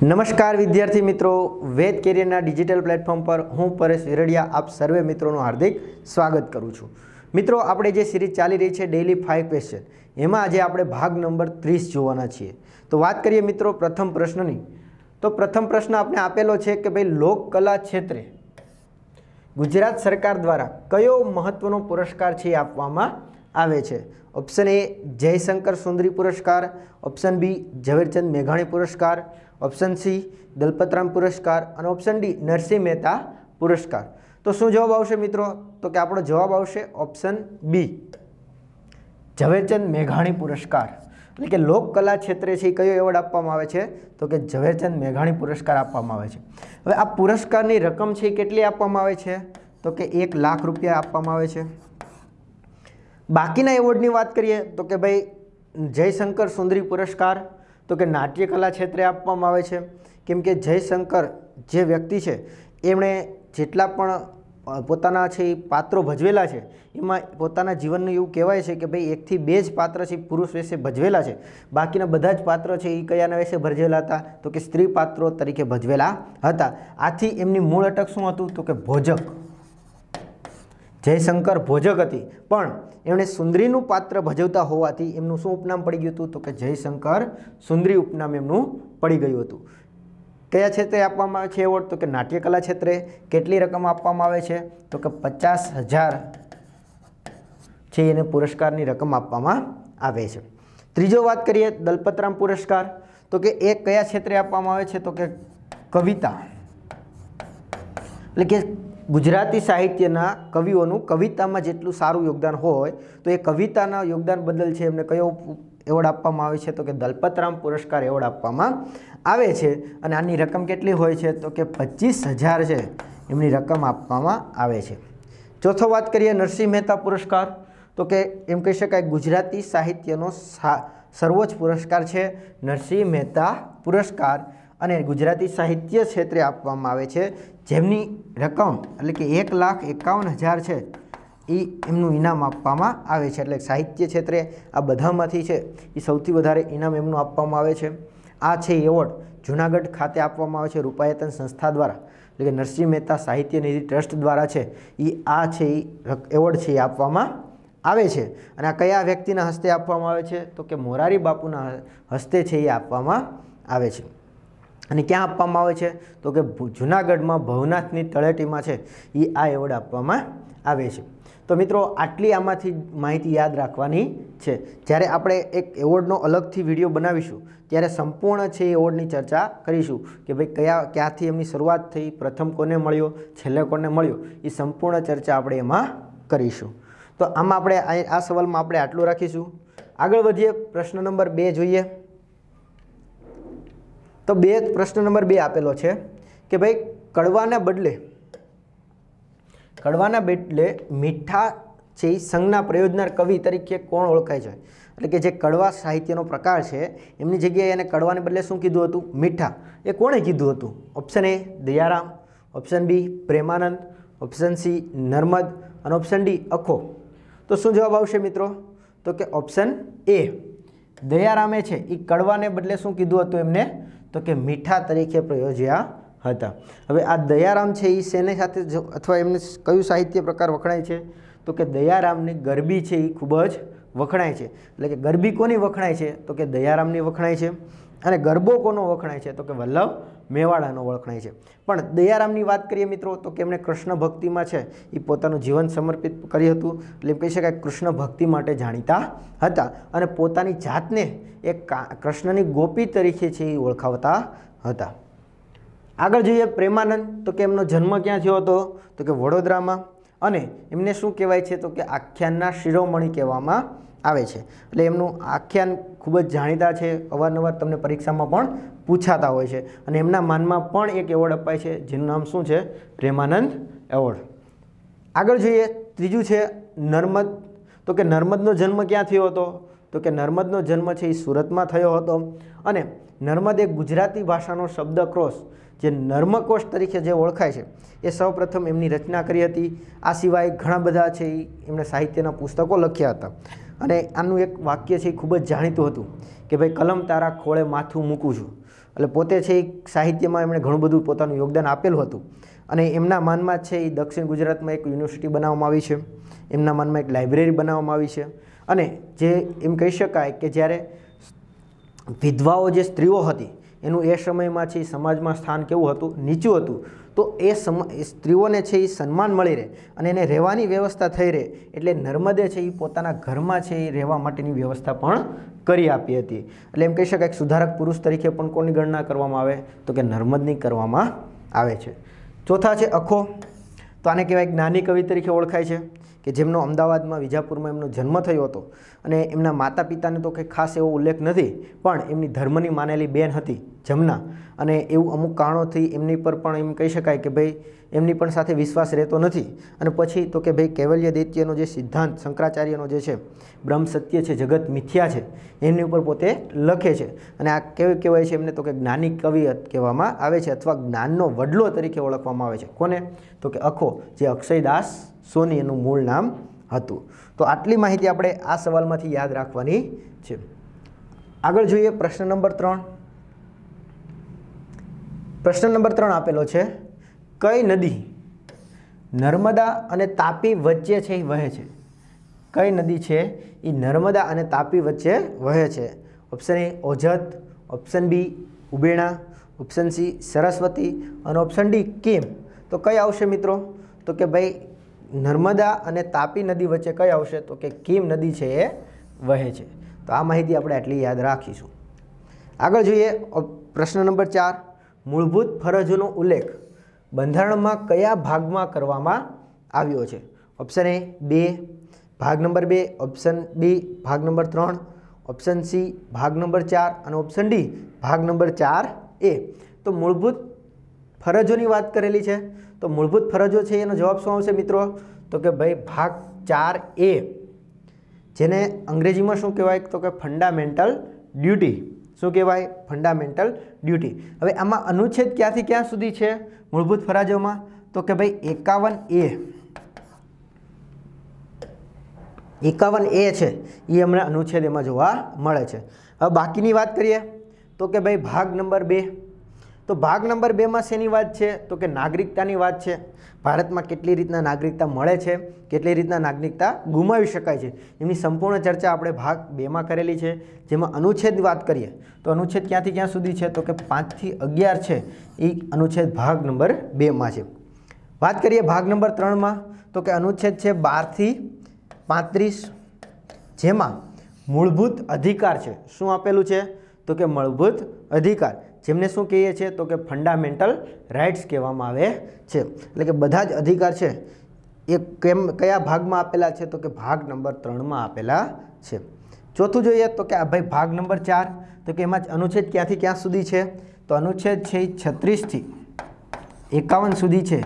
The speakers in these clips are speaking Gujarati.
નમસ્કાર વિદ્યાર્થી મિત્રો વેદ કેરિયરના ડિજિટલ પ્લેટફોર્મ પર હું પરેશ વિરડિયા આપ સર્વે મિત્રોનું હાર્દિક સ્વાગત કરું છું મિત્રો આપણે જે સિરીઝ ચાલી રહી છે ડેઇલી ફાઇવ ક્વેશ્ચન એમાં આજે આપણે ભાગ નંબર ત્રીસ જોવાના છીએ તો વાત કરીએ મિત્રો પ્રથમ પ્રશ્નની તો પ્રથમ પ્રશ્ન આપણે આપેલો છે કે ભાઈ લોકકલા ક્ષેત્રે ગુજરાત સરકાર દ્વારા કયો મહત્વનો પુરસ્કાર છે આપવામાં આવે છે ઓપ્શન એ જયશંકર સુંદરી પુરસ્કાર ઓપ્શન બી ઝવેરચંદ મેઘાણી પુરસ્કાર ઓપ્શન સી દલપતરામ પુરસ્કાર અને ઓપ્શન ડી નરસિંહ મહેતા પુરસ્કાર તો શું જવાબ આવશે મિત્રો તો કે આપણો જવાબ આવશે ઓપ્શન બી ઝવેરચંદ મેઘાણી પુરસ્કાર એટલે કે લોકકલા ક્ષેત્રે છે કયો એવોર્ડ આપવામાં આવે છે તો કે ઝવેરચંદ મેઘાણી પુરસ્કાર આપવામાં આવે છે હવે આ પુરસ્કારની રકમ છે કેટલી આપવામાં આવે છે તો કે એક લાખ રૂપિયા આપવામાં આવે છે બાકીના એવોર્ડની વાત કરીએ તો કે ભાઈ જયશંકર સુંદરી પુરસ્કાર તો કે નાટ્યકલા ક્ષેત્રે આપવામાં આવે છે કેમ કે જયશંકર જે વ્યક્તિ છે એમણે જેટલા પણ પોતાના છે એ પાત્રો ભજવેલા છે એમાં પોતાના જીવનનું એવું કહેવાય છે કે ભાઈ એકથી બે જ પાત્ર છે પુરુષ વેશે ભજવેલા છે બાકીના બધા જ પાત્રો છે એ કયાના વેશે ભજવેલા હતા તો કે સ્ત્રી પાત્રો તરીકે ભજવેલા હતા આથી એમની મૂળ અટક શું હતું તો કે ભોજક જયશંકર ભોજક હતી પણ એમણે સુંદરીનું પાત્ર ભજવતા હોવાથી એમનું શું ઉપનામ પડી ગયું હતું તો કે જયશંકર સુંદરી ઉપનામ એમનું પડી ગયું હતું કયા ક્ષેત્રે આપવામાં આવે છે એવોર્ડ તો કે નાટ્યકલા ક્ષેત્રે કેટલી રકમ આપવામાં આવે છે તો કે પચાસ હજાર છે એને પુરસ્કારની રકમ આપવામાં આવે છે ત્રીજો વાત કરીએ દલપતરામ પુરસ્કાર તો કે એ કયા ક્ષેત્રે આપવામાં આવે છે તો કે કવિતા એટલે કે ગુજરાતી સાહિત્યના કવિઓનું કવિતામાં જેટલું સારું યોગદાન હોય તો એ કવિતાના યોગદાન બદલ છે એમને કયો એવોર્ડ આપવામાં આવે છે તો કે દલપતરામ પુરસ્કાર એવોર્ડ આપવામાં આવે છે અને આની રકમ કેટલી હોય છે તો કે પચીસ હજાર છે એમની રકમ આપવામાં આવે છે ચોથો વાત કરીએ નરસિંહ મહેતા પુરસ્કાર તો કે એમ કહી શકાય ગુજરાતી સાહિત્યનો સર્વોચ્ચ પુરસ્કાર છે નરસિંહ મહેતા પુરસ્કાર અને ગુજરાતી સાહિત્ય ક્ષેત્રે આપવામાં આવે છે જેમની રકમ એટલે કે એક લાખ એકાવન હજાર છે એ એમનું ઇનામ આપવામાં આવે છે એટલે સાહિત્ય ક્ષેત્રે આ બધામાંથી છે એ સૌથી વધારે ઇનામ એમનું આપવામાં આવે છે આ છે એવોર્ડ જૂનાગઢ ખાતે આપવામાં આવે છે રૂપાયતન સંસ્થા દ્વારા એટલે કે નરસિંહ મહેતા સાહિત્ય નિધિ ટ્રસ્ટ દ્વારા છે એ આ છે એ એવોર્ડ છે એ આપવામાં આવે છે અને આ કયા વ્યક્તિના હસ્તે આપવામાં આવે છે તો કે મોરારી બાપુના હસ્તે છે એ આપવામાં આવે છે અને ક્યાં આપવામાં આવે છે તો કે જુનાગઢમાં ભવનાથની તળેટીમાં છે એ આ એવોર્ડ આપવામાં આવે છે તો મિત્રો આટલી આમાંથી માહિતી યાદ રાખવાની છે જ્યારે આપણે એક એવોર્ડનો અલગથી વિડીયો બનાવીશું ત્યારે સંપૂર્ણ છે એ એવોર્ડની ચર્ચા કરીશું કે ભાઈ કયા ક્યાંથી એમની શરૂઆત થઈ પ્રથમ કોને મળ્યો છેલ્લે કોને મળ્યો એ સંપૂર્ણ ચર્ચા આપણે એમાં કરીશું તો આમાં આપણે આ સવાલમાં આપણે આટલું રાખીશું આગળ વધીએ પ્રશ્ન નંબર બે જોઈએ તો બે પ્રશ્ન નંબર બે આપેલો છે કે ભાઈ કડવાના બદલે કડવાના બદલે મીઠા છે એ સંજ્ઞા પ્રયોજનાર કવિ તરીકે કોણ ઓળખાય છે એટલે કે જે કડવા સાહિત્યનો પ્રકાર છે એમની જગ્યાએ એને કડવાને બદલે શું કીધું હતું મીઠા એ કોણે કીધું હતું option A Dayaram option B Premanand option C Narmad અને ઓપ્શન ડી અખો તો શું જવાબ આવશે મિત્રો તો કે ઓપ્શન એ દયારામે છે એ કડવાને બદલે શું કીધું હતું એમને તો કે મીઠા તરીકે પ્રયોજ્યા હતા હવે આ દયારામ છે એ શેને સાથે અથવા એમને કયું સાહિત્ય પ્રકાર વખણાય છે તો કે દયારામની ગરબી છે એ ખૂબ જ વખણાય છે એટલે કે ગરબી કોની વખણાય છે તો કે દયારામની વખણાય છે અને ગરબો કોનો વખણાય છે તો કે વલ્લભ મેવાડાનો ઓળખણાય છે પણ દયારામની વાત કરીએ મિત્રો તો કે એમણે કૃષ્ણ ભક્તિમાં છે એ પોતાનું જીવન સમર્પિત કર્યું હતું એટલે એમ કહી શકાય કૃષ્ણ ભક્તિ માટે જાણીતા હતા અને પોતાની જાતને એક કૃષ્ણની ગોપી તરીકે છે એ ઓળખાવતા હતા આગળ જોઈએ પ્રેમાનંદ તો કે એમનો જન્મ ક્યાં થયો હતો તો કે વડોદરામાં અને એમને શું કહેવાય છે તો કે આખ્યાનના શિરોમણી કહેવામાં આવે છે એટલે એમનું આખ્યાન ખૂબ જ જાણીતા છે અવારનવાર તમને પરીક્ષામાં પણ પૂછાતા હોય છે અને એમના માનમાં પણ એક એવોર્ડ અપાય છે જેનું નામ શું છે પ્રેમાનંદ એવોર્ડ આગળ જોઈએ ત્રીજું છે નર્મદ તો કે નર્મદનો જન્મ ક્યાં થયો હતો તો કે નર્મદનો જન્મ છે એ સુરતમાં થયો હતો અને નર્મદ એ ગુજરાતી ભાષાનો શબ્દ શબ્દક્રોશ જે નર્મકોષ તરીકે જે ઓળખાય છે એ સૌપ્રથમ એમની રચના કરી હતી આ સિવાય ઘણા બધા છે એ એમણે સાહિત્યના પુસ્તકો લખ્યા હતા અને આનું એક વાક્ય છે એ ખૂબ જ જાણીતું હતું કે ભાઈ કલમ તારા ખોળે માથું મૂકું છું એટલે પોતે છે એ સાહિત્યમાં એમણે ઘણું બધું પોતાનું યોગદાન આપેલું હતું અને એમના માનમાં છે એ દક્ષિણ ગુજરાતમાં એક યુનિવર્સિટી બનાવવામાં આવી છે એમના માનમાં એક લાઇબ્રેરી બનાવવામાં આવી છે અને જે એમ કહી શકાય કે જ્યારે વિધવાઓ જે સ્ત્રીઓ હતી એનું એ સમયમાં છે સમાજમાં સ્થાન કેવું હતું નીચું હતું તો એ સમ સ્ત્રીઓને છે એ સન્માન મળી રહે અને એને રહેવાની વ્યવસ્થા થઈ રહે એટલે નર્મદે છે એ પોતાના ઘરમાં છે એ રહેવા માટેની વ્યવસ્થા પણ કરી આપી હતી એટલે એમ કહી શકાય સુધારક પુરુષ તરીકે પણ કોની ગણના કરવામાં આવે તો કે નર્મદની કરવામાં આવે છે ચોથા છે અખો તો આને કહેવાય જ્ઞાની કવિ તરીકે ઓળખાય છે કે જેમનો અમદાવાદમાં વિજાપુરમાં એમનો જન્મ થયો હતો અને એમના માતા પિતાને તો કંઈ ખાસ એવો ઉલ્લેખ નથી પણ એમની ધર્મની માનેલી બેન હતી જમના અને એવું અમુક કારણોથી એમની પર પણ એમ કહી શકાય કે ભાઈ એમની પણ સાથે વિશ્વાસ રહેતો નથી અને પછી તો કે ભાઈ કેવલ્ય દૈત્યનો જે સિદ્ધાંત શંકરાચાર્યનો જે છે બ્રહ્મ સત્ય છે જગત મિથ્યા છે એમની ઉપર પોતે લખે છે અને આ કેવું કહેવાય છે એમને તો કે જ્ઞાની કવિ કહેવામાં આવે છે અથવા જ્ઞાનનો વડલો તરીકે ઓળખવામાં આવે છે કોને તો કે અખો જે અક્ષયદાસ સોની એનું મૂળ નામ હતું તો આટલી માહિતી આપણે આ સવાલમાંથી યાદ રાખવાની છે આગળ જોઈએ પ્રશ્ન નંબર ત્રણ પ્રશ્ન નંબર ત્રણ આપેલો છે કઈ નદી નર્મદા અને તાપી વચ્ચે છે એ વહે છે કઈ નદી છે એ નર્મદા અને તાપી વચ્ચે વહે છે option A Ojat option B Ubena option C Saraswati અને ઓપ્શન ડી કેમ તો કઈ આવશે મિત્રો તો કે ભાઈ નર્મદા અને તાપી નદી વચ્ચે કઈ આવશે તો કે કેમ નદી છે એ વહે છે તો આ માહિતી આપણે આટલી યાદ રાખીશું આગળ જોઈએ પ્રશ્ન નંબર ચાર મૂળભૂત ફરજોનો ઉલ્લેખ બંધારણમાં કયા ભાગમાં કરવામાં આવ્યો છે ઓપ્શન એ બે ભાગ નંબર બે ઓપ્શન બી ભાગ નંબર ત્રણ ઓપ્શન સી ભાગ નંબર ચાર અને ઓપ્શન ડી ભાગ નંબર ચાર એ તો મૂળભૂત ફરજોની વાત કરેલી છે તો મૂળભૂત ફરજો છે એનો જવાબ શું આવશે મિત્રો તો કે ભાઈ ભાગ ચાર એ જેને અંગ્રેજીમાં શું કહેવાય તો કે ફંડામેન્ટલ ડ્યુટી શું કહેવાય ફંડામેન્ટલ ડ્યુટી હવે આમાં અનુચ્છેદ ક્યાંથી ક્યાં સુધી છે મૂળભૂત ફરજોમાં તો કે ભાઈ એકાવન એ એકાવન એ છે એ અમને અનુચ્છેદ એમાં જોવા મળે છે હવે બાકીની વાત કરીએ તો કે ભાઈ ભાગ નંબર બે તો ભાગ નંબર બેમાં શેની વાત છે તો કે નાગરિકતાની વાત છે ભારતમાં કેટલી રીતના નાગરિકતા મળે છે કેટલી રીતના નાગરિકતા ગુમાવી શકાય છે એમની સંપૂર્ણ ચર્ચા આપણે ભાગ બેમાં કરેલી છે જેમાં અનુચ્છેદ વાત કરીએ તો અનુચ્છેદ ક્યાંથી ક્યાં સુધી છે તો કે પાંચથી અગિયાર છે એ અનુચ્છેદ ભાગ નંબર બેમાં છે વાત કરીએ ભાગ નંબર ત્રણમાં તો કે અનુચ્છેદ છે બારથી પાંત્રીસ જેમાં મૂળભૂત અધિકાર છે શું આપેલું છે તો કે મૂળભૂત અધિકાર જેમને શું કહીએ છીએ તો કે ફંડામેન્ટલ રાઇટ્સ કહેવામાં આવે છે એટલે કે બધા જ અધિકાર છે એ કેમ કયા ભાગમાં આપેલા છે તો કે ભાગ નંબર ત્રણમાં આપેલા છે ચોથું જોઈએ તો કે આ ભાઈ ભાગ નંબર ચાર તો કે એમાં જ અનુચ્છેદ ક્યાંથી ક્યાં સુધી છે તો અનુચ્છેદ છે એ છત્રીસથી એકાવન સુધી છે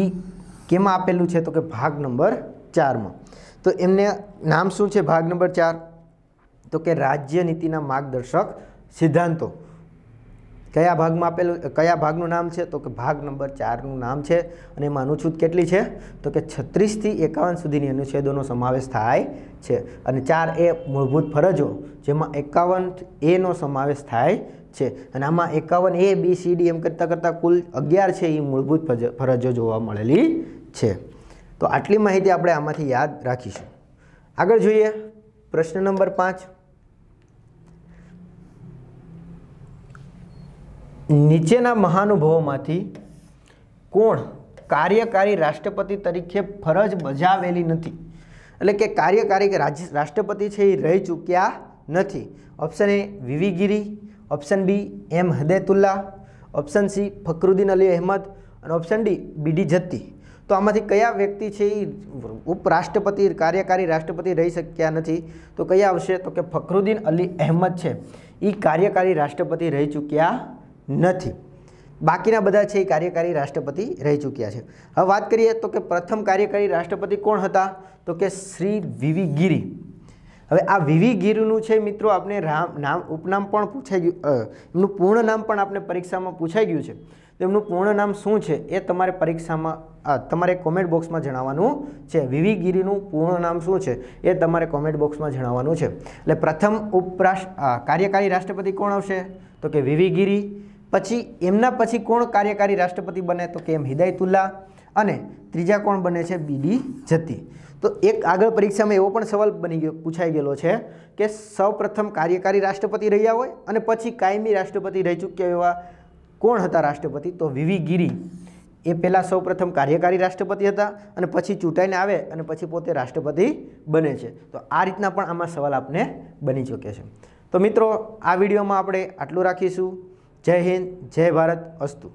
એ કેમાં આપેલું છે તો કે ભાગ નંબર ચારમાં તો એમને નામ શું છે ભાગ નંબર ચાર તો કે રાજ્ય નીતિના માર્ગદર્શક સિદ્ધાંતો કયા ભાગમાં આપેલું કયા ભાગનું નામ છે તો કે ભાગ નંબર ચારનું નામ છે અને એમાં અનુચ્છૂત કેટલી છે તો કે છત્રીસથી એકાવન સુધીની અનુચ્છેદોનો સમાવેશ થાય છે અને ચાર એ મૂળભૂત ફરજો જેમાં એકાવન એનો સમાવેશ થાય છે અને આમાં એકાવન એ બી સી ડી એમ કરતાં કરતાં કુલ અગિયાર છે એ મૂળભૂત ફરજો જોવા મળેલી છે તો આટલી માહિતી આપણે આમાંથી યાદ રાખીશું આગળ જોઈએ પ્રશ્ન નંબર પાંચ નીચેના મહાનુભવોમાંથી કોણ કાર્યકારી રાષ્ટ્રપતિ તરીકે ફરજ બજાવેલી નથી એટલે કે કાર્યકારી રાજ્ય રાષ્ટ્રપતિ છે એ રહી ચૂક્યા નથી option A V V Giri option B M Hidayatullah option C Fakhruddin Ali Ahmed અને ઓપ્શન ડી બીડી જત્તી તો આમાંથી કયા વ્યક્તિ છે એ ઉપરાષ્ટ્રપતિ કાર્યકારી રાષ્ટ્રપતિ રહી શક્યા નથી તો કયા આવશે તો કે ફકરુદ્દીન અલી અહેમદ છે એ કાર્યકારી રાષ્ટ્રપતિ રહી ચૂક્યા નથી બાકીના બધા છે એ કાર્યકારી રાષ્ટ્રપતિ રહી ચૂક્યા છે હવે વાત કરીએ તો કે પ્રથમ કાર્યકારી રાષ્ટ્રપતિ કોણ હતા તો કે શ્રી વિવી ગીરી હવે આ વિવી ગીરીનું છે મિત્રો આપણે રામ નામ ઉપનામ પણ પૂછાઈ ગયું એમનું પૂર્ણ નામ પણ આપણે પરીક્ષામાં પૂછાઈ ગયું છે તો એમનું પૂર્ણ નામ શું છે એ તમારે પરીક્ષામાં તમારે કોમેન્ટ બોક્સમાં જણાવવાનું છે વિવી ગીરીનું પૂર્ણ નામ શું છે એ તમારે કોમેન્ટ બોક્સમાં જણાવવાનું છે એટલે પ્રથમ ઉપરાષ્ટ્ર કાર્યકારી રાષ્ટ્રપતિ કોણ આવશે તો કે વિવી ગીરી પછી એમના પછી કોણ કાર્યકારી રાષ્ટ્રપતિ બને તો કે એમ હિદાયતુલ્લા અને ત્રીજા કોણ બને છે બીડી જતી તો એક આગળ પરીક્ષામાં એવો પણ સવાલ બની ગયો પૂછાઈ ગયેલો છે કે સૌપ્રથમ કાર્યકારી રાષ્ટ્રપતિ રહ્યા હોય અને પછી કાયમી રાષ્ટ્રપતિ રહી ચૂક્યા એવા કોણ હતા રાષ્ટ્રપતિ તો વિવી ગીરી એ પહેલાં સૌપ્રથમ કાર્યકારી રાષ્ટ્રપતિ હતા અને પછી ચૂંટાઈને આવે અને પછી પોતે રાષ્ટ્રપતિ બને છે તો આ રીતના પણ આમાં સવાલ આપને બની ચૂક્યા છે તો મિત્રો આ વિડીયોમાં આપણે આટલું રાખીશું જય હિન્દ જય ભારત અસ્તુ